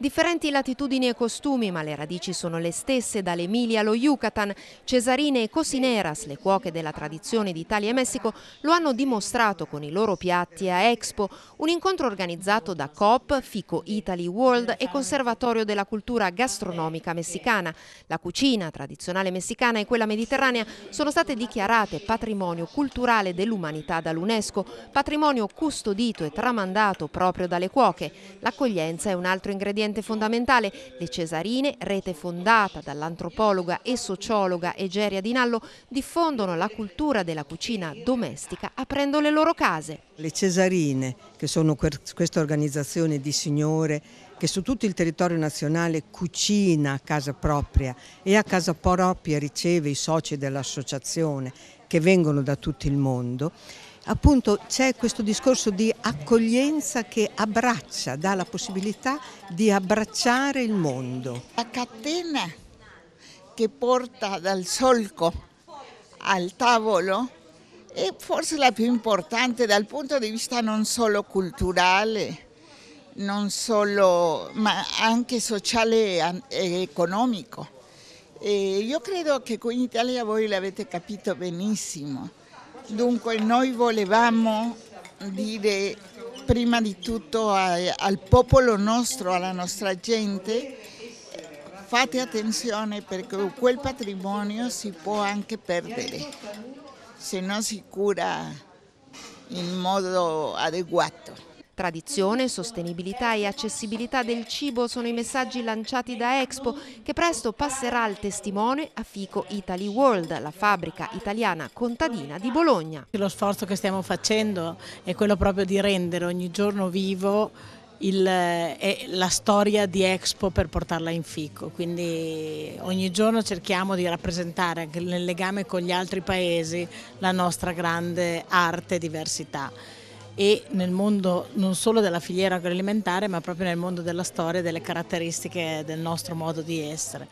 Differenti latitudini e costumi, ma le radici sono le stesse dall'Emilia allo Yucatan. Cesarine e Cosineras, le cuoche della tradizione di Italia e Messico, lo hanno dimostrato con i loro piatti a Expo, un incontro organizzato da COP, Fico Italy World e Conservatorio della Cultura Gastronomica Messicana. La cucina tradizionale messicana e quella mediterranea sono state dichiarate patrimonio culturale dell'umanità dall'UNESCO, patrimonio custodito e tramandato proprio dalle cuoche. L'accoglienza è un altro ingrediente componente fondamentale. Le Cesarine, rete fondata dall'antropologa e sociologa Egeria Dinallo, diffondono la cultura della cucina domestica aprendo le loro case. Le Cesarine, che sono questa organizzazione di signore che su tutto il territorio nazionale cucina a casa propria e a casa propria riceve i soci dell'associazione che vengono da tutto il mondo, appunto c'è questo discorso di accoglienza che abbraccia, dà la possibilità di abbracciare il mondo. La catena che porta dal solco al tavolo è forse la più importante dal punto di vista non solo culturale, non solo, ma anche sociale e economico. E io credo che qui in Italia voi l'avete capito benissimo. Dunque noi volevamo dire prima di tutto al popolo nostro, alla nostra gente, fate attenzione perché quel patrimonio si può anche perdere se non si cura in modo adeguato. Tradizione, sostenibilità e accessibilità del cibo sono i messaggi lanciati da Expo che presto passerà al testimone a Fico Italy World, la fabbrica italiana contadina di Bologna. Lo sforzo che stiamo facendo è quello proprio di rendere ogni giorno vivo il, eh, la storia di Expo per portarla in fico, quindi ogni giorno cerchiamo di rappresentare anche nel legame con gli altri paesi la nostra grande arte e diversità e nel mondo non solo della filiera agroalimentare ma proprio nel mondo della storia e delle caratteristiche del nostro modo di essere.